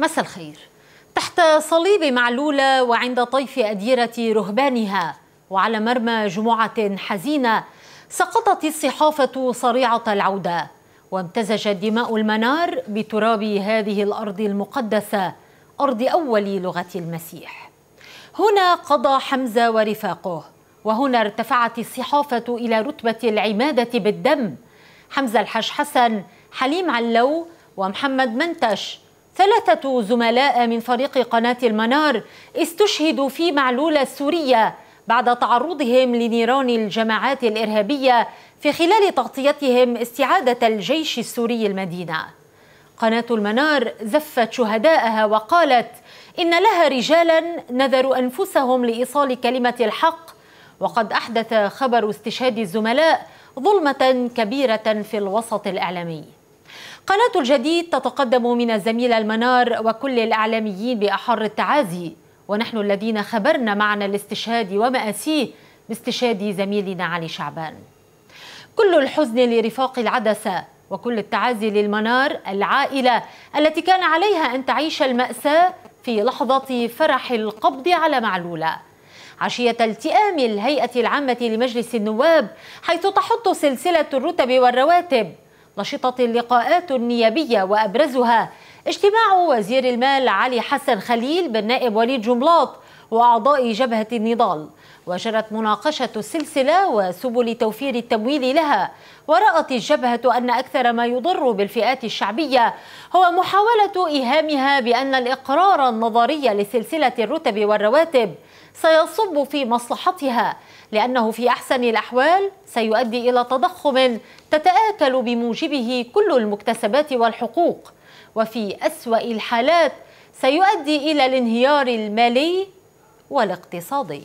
مساء الخير تحت صليب معلولة وعند طيف أديرة رهبانها وعلى مرمى جمعة حزينة سقطت الصحافة صريعة العودة وامتزجت دماء المنار بتراب هذه الأرض المقدسة أرض أول لغة المسيح هنا قضى حمزة ورفاقه وهنا ارتفعت الصحافة إلى رتبة العمادة بالدم حمزة الحاج حسن حليم علو ومحمد منتش ثلاثة زملاء من فريق قناة المنار استشهدوا في معلولة سورية بعد تعرضهم لنيران الجماعات الإرهابية في خلال تغطيتهم استعادة الجيش السوري المدينة قناة المنار زفت شهداءها وقالت إن لها رجالا نذروا أنفسهم لإيصال كلمة الحق وقد أحدث خبر استشهاد الزملاء ظلمة كبيرة في الوسط الإعلامي قناة الجديد تتقدم من الزميلة المنار وكل الإعلاميين بأحر التعازي ونحن الذين خبرنا معنى الاستشهاد ومآسيه باستشهاد زميلنا علي شعبان كل الحزن لرفاق العدسة وكل التعازي للمنار العائلة التي كان عليها أن تعيش المأساة في لحظة فرح القبض على معلولة عشية التئام الهيئة العامة لمجلس النواب حيث تحط سلسلة الرتب والرواتب نشطت اللقاءات النيابية وأبرزها اجتماع وزير المال علي حسن خليل بالنائب وليد جملاط وأعضاء جبهة النضال وجرت مناقشة السلسلة وسبل توفير التمويل لها ورأت الجبهة أن أكثر ما يضر بالفئات الشعبية هو محاولة إيهامها بأن الإقرار النظري لسلسلة الرتب والرواتب سيصب في مصلحتها لأنه في أحسن الأحوال سيؤدي إلى تضخم تتآكل بموجبه كل المكتسبات والحقوق وفي أسوأ الحالات سيؤدي إلى الانهيار المالي والاقتصادي